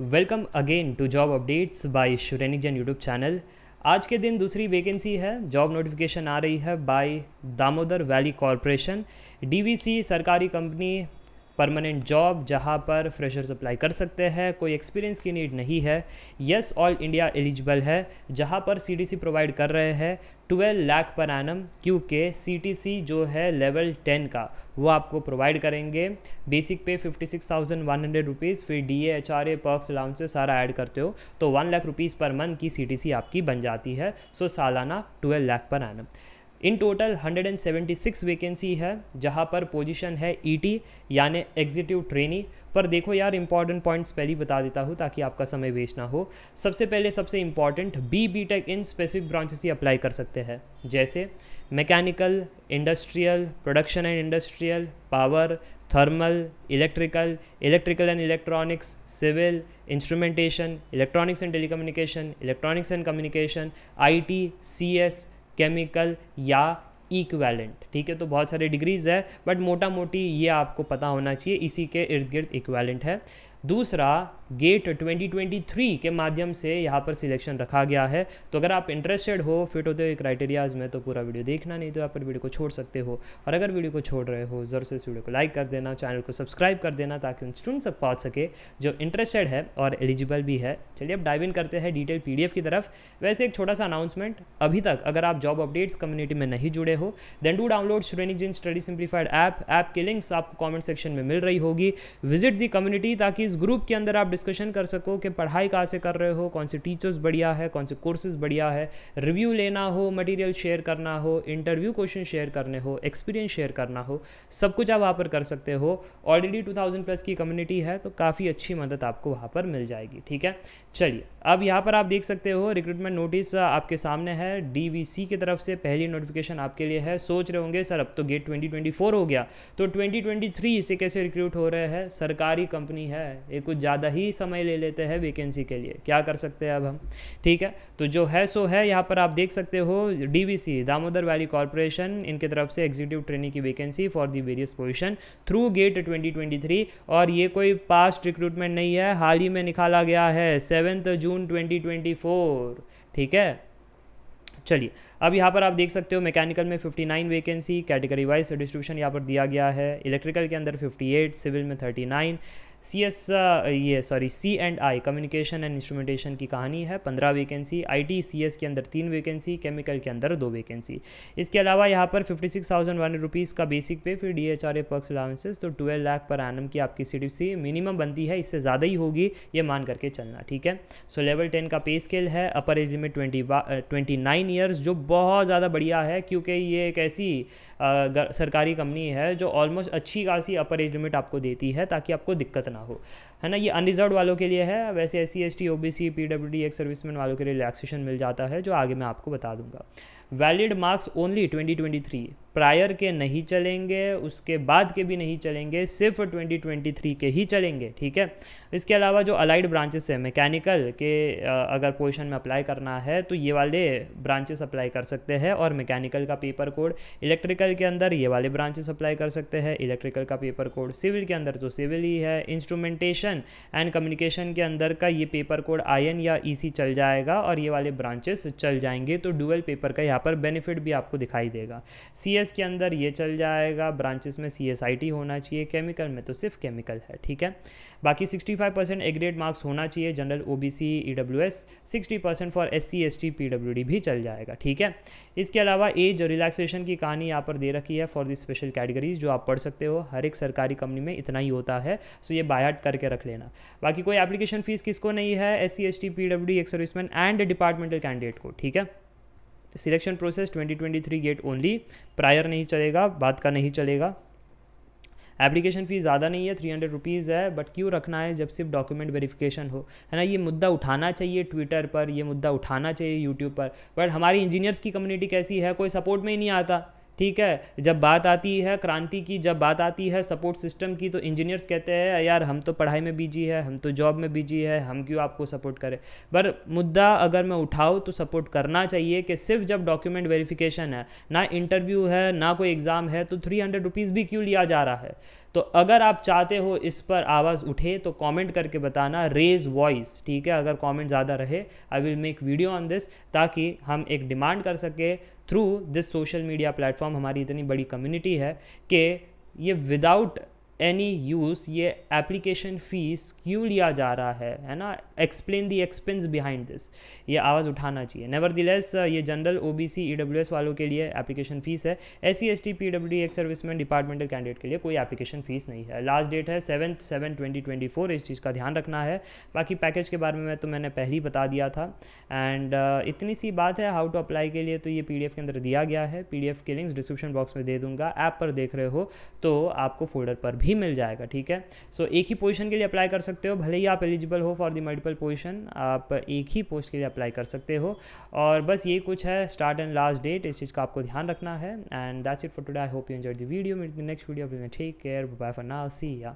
welcome again to job updates by शुरेनिक जन YouTube channel आज के दिन दूसरी वैकेंसी है जॉब नोटिफिकेशन आ रही है by Damodar valley corporation DVC सरकारी कंपनी परमानेंट जॉब जहाँ पर फ्रेशर्स अप्लाई कर सकते हैं कोई एक्सपीरियंस की नीड नहीं है यस ऑल इंडिया एलिजिबल है जहाँ पर सीटीसी प्रोवाइड कर रहे हैं 12 लाख पर आनम क्योंकि सीटीसी जो है लेवल 10 का वो आपको प्रोवाइड करेंगे बेसिक पे 56,100 रुपीस फिर D H R A perks allowance सारा ऐड करते हो तो one lakh rupees per month की सी आपकी बन जाती है सो सालाना ट्वेल्व लाख पर आनम इन टोटल 176 वैकेंसी है जहाँ पर पोजीशन है ईटी e यानी एग्जीक्यूटिव ट्रेनी पर देखो यार इंपॉर्टेंट पॉइंट्स पहले ही बता देता हूँ ताकि आपका समय वेस्ट ना हो सबसे पहले सबसे important B B tech in specific branches ही अप्लाई कर सकते हैं जैसे mechanical industrial production and industrial power thermal electrical electrical and electronics civil instrumentation electronics and telecommunication electronics and communication IT CS chemical या इक्वेलेंट ठीक है तो बहुत सारे डिग्रीज है बट मोटा मोटी ये आपको पता होना चाहिए इसी के इर्द गिर्द इक्वेलेंट है दूसरा गेट 2023 के माध्यम से यहाँ पर सिलेक्शन रखा गया है तो अगर आप इंटरेस्टेड हो फिट होते हो क्राइटेरियाज़ में तो पूरा वीडियो देखना नहीं तो आप पर वीडियो को छोड़ सकते हो और अगर वीडियो को छोड़ रहे हो ज़रूर से इस वीडियो को लाइक कर देना चैनल को सब्सक्राइब कर देना ताकि उन स्टूडेंट्स तक पहुँच सके जो इंटरेस्टेड है और एलिजिबल भी है चलिए अब डाइव इन करते हैं डिटेल पी की तरफ वैसे एक छोटा सा अनाउंसमेंट अभी तक अगर आप जॉब अपडेट्स कम्युनिटी में नहीं जुड़े हो देन डू डाउनलोड श्रेणी जिन स्टडी सिंप्लीफाइड ऐप ऐप की लिंक्स आपको कॉमेंट सेक्शन में मिल रही होगी विजिट दी कम्युनिटी ताकि इस ग्रुप के अंदर आप डिस्कशन कर सको कि पढ़ाई कहाँ से कर रहे हो कौन से टीचर्स बढ़िया है कौन से कोर्सेज बढ़िया है रिव्यू लेना हो मटेरियल शेयर करना हो इंटरव्यू क्वेश्चन शेयर करने हो एक्सपीरियंस शेयर करना हो सब कुछ आप वहाँ पर कर सकते हो ऑलरेडी 2000 प्लस की कम्युनिटी है तो काफ़ी अच्छी मदद आपको वहाँ पर मिल जाएगी ठीक है चलिए अब यहाँ पर आप देख सकते हो रिक्रूटमेंट नोटिस आपके सामने है डी की तरफ से पहली नोटिफिकेशन आपके लिए है सोच रहे होंगे सर अब तो गेट ट्वेंटी हो गया तो ट्वेंटी इसे कैसे रिक्रूट हो रहे हैं सरकारी कंपनी है ये कुछ ज़्यादा ही समय ले लेते हैं वैकेंसी के लिए क्या कर सकते हैं अब हम ठीक है तो जो है सो है यहाँ पर आप देख सकते हो डीवीसी दामोदर वैली कॉरपोरेशन इनके तरफ से एग्जीक्यूटिव ट्रेनिंग की vacancy for the various position through GATE twenty और ये कोई पास्ट रिक्रूटमेंट नहीं है हाल ही में निकाला गया है सेवेंथ जून ट्वेंटी ठीक है चलिए अब यहाँ पर आप देख सकते हो मैकेनिकल में 59 वैकेंसी कैटेगरी वाइज डिस्ट्रीब्यूशन यहाँ पर दिया गया है इलेक्ट्रिकल के अंदर 58 सिविल में 39 सी एस uh, ये sorry C and I communication and instrumentation की कहानी है पंद्रह vacancy I T C S के अंदर तीन वैकेंसी केमिकल के अंदर दो वैकेंसी इसके अलावा यहाँ पर fifty six thousand one rupees का बेसिक पे फिर D H R A perks allowances तो ट्वेल्व लाख पर एनम की आपकी सी डी सी मिनिमम बनती है इससे ज़्यादा ही होगी ये मान करके चलना ठीक है सो लेवल टेन का पे स्केल है upper age limit twenty twenty nine years जो बहुत ज़्यादा बढ़िया है क्योंकि ये एक ऐसी uh, सरकारी कंपनी है जो ऑलमोस्ट अच्छी खासी अपर एज लिमिट आपको देती है ताकि आपको दिक्कत ना हो है ना ये अनरिजर्व वालों के लिए है वैसे S C S T O B C P W D ex serviceman वालों के लिए रिलैक्सेशन मिल जाता है जो आगे मैं आपको बता दूंगा वैलिड मार्क्स ओनली 2023 प्रायर के नहीं चलेंगे उसके बाद के भी नहीं चलेंगे सिर्फ 2023 के ही चलेंगे ठीक है इसके अलावा जो अलाइड ब्रांचेस है मैकेनिकल के अगर पोजीशन में अप्लाई करना है तो ये वाले ब्रांचेस अप्लाई कर सकते हैं और मैकेनिकल का पेपर कोड इलेक्ट्रिकल के अंदर ये वाले ब्रांचेस अप्लाई कर सकते हैं इलेक्ट्रिकल का पेपर कोड सिविल के अंदर तो सिविल ही है इंस्ट्रूमेंटेशन एंड कम्युनिकेशन के अंदर का ये पेपर कोड आई या ई e चल जाएगा और ये वाले ब्रांचेस चल जाएंगे तो डुअल पेपर का यहाँ पर बेनिफिट भी आपको दिखाई देगा सी के अंदर ये चल जाएगा ब्रांचेस में सी होना चाहिए केमिकल में तो सिर्फ केमिकल है ठीक है बाकी 65 परसेंट एग्रेड मार्क्स होना चाहिए general O B C E W S sixty percent for S C S T P W D भी चल जाएगा ठीक है इसके अलावा एज रिलैक्सेशन की कहानी यहाँ पर दे रखी है फॉर दी स्पेशल कैटेगरीज जो आप पढ़ सकते हो हर एक सरकारी कंपनी में इतना ही होता है सो ये बाय करके रख लेना बाकी कोई एप्लीकेशन फीस किसको नहीं है S C S T P W D ex serviceman and departmental candidate को ठीक है selection process 2023 GATE only prior नहीं चलेगा बाद का नहीं चलेगा एप्लीकेशन फ़ी ज़्यादा नहीं है थ्री हंड्रेड रुपीज़ है बट क्यों रखना है जब सिर्फ डॉक्यूमेंट वेरिफिकेशन हो है ना ये मुद्दा उठाना चाहिए ट्विटर पर ये मुद्दा उठाना चाहिए यूट्यूब पर बट हमारी इंजीनियर्स की कम्युनिटी कैसी है कोई सपोर्ट में ही नहीं आता ठीक है जब बात आती है क्रांति की जब बात आती है सपोर्ट सिस्टम की तो इंजीनियर्स कहते हैं यार हम तो पढ़ाई में बिजी है हम तो जॉब में बिजी है हम क्यों आपको सपोर्ट करें पर मुद्दा अगर मैं उठाऊँ तो सपोर्ट करना चाहिए कि सिर्फ जब डॉक्यूमेंट वेरिफिकेशन है ना इंटरव्यू है ना कोई एग्ज़ाम है तो थ्री हंड्रेड रुपीज़ भी क्यों लिया जा रहा है तो अगर आप चाहते हो इस पर आवाज़ उठे तो कमेंट करके बताना रेज वॉइस ठीक है अगर कमेंट ज़्यादा रहे I will make video on this ताकि हम एक डिमांड कर सके through this social media platform हमारी इतनी बड़ी कम्युनिटी है कि ये विदाउट एनी यूज़ ये एप्लीकेशन फ़ीस क्यों लिया जा रहा है है ना explain the expense behind this ये आवाज़ उठाना चाहिए नेवर दिलेस uh, ये general O B C E W S वालों के लिए एप्लीकेशन फ़ीस है S C S T P W ex serviceman departmental candidate के लिए कोई एप्लीकेशन फ़ीस नहीं है लास्ट डेट है seven seven twenty twenty four इस चीज़ का ध्यान रखना है बाकी पैकेज के बारे में तो मैंने पहले ही बता दिया था एंड uh, इतनी सी बात है हाउ टू अप्लाई के लिए तो ये पी डी एफ के अंदर दिया गया है पी डी एफ के लिंक्स डिस्क्रिप्शन बॉक्स में दे दूंगा ऐप पर देख रहे हो तो आपको फोल्डर पर भी भी मिल जाएगा ठीक है सो so, एक ही पोजीशन के लिए अप्लाई कर सकते हो भले ही आप एलिजिबल हो फॉर द मल्टीपल पोजीशन आप एक ही पोस्ट के लिए अप्लाई कर सकते हो और बस ये कुछ है स्टार्ट एंड लास्ट डेट इस चीज़ का आपको ध्यान रखना है and that's it for today I hope you enjoy the video मिलती next video take care bye for now see या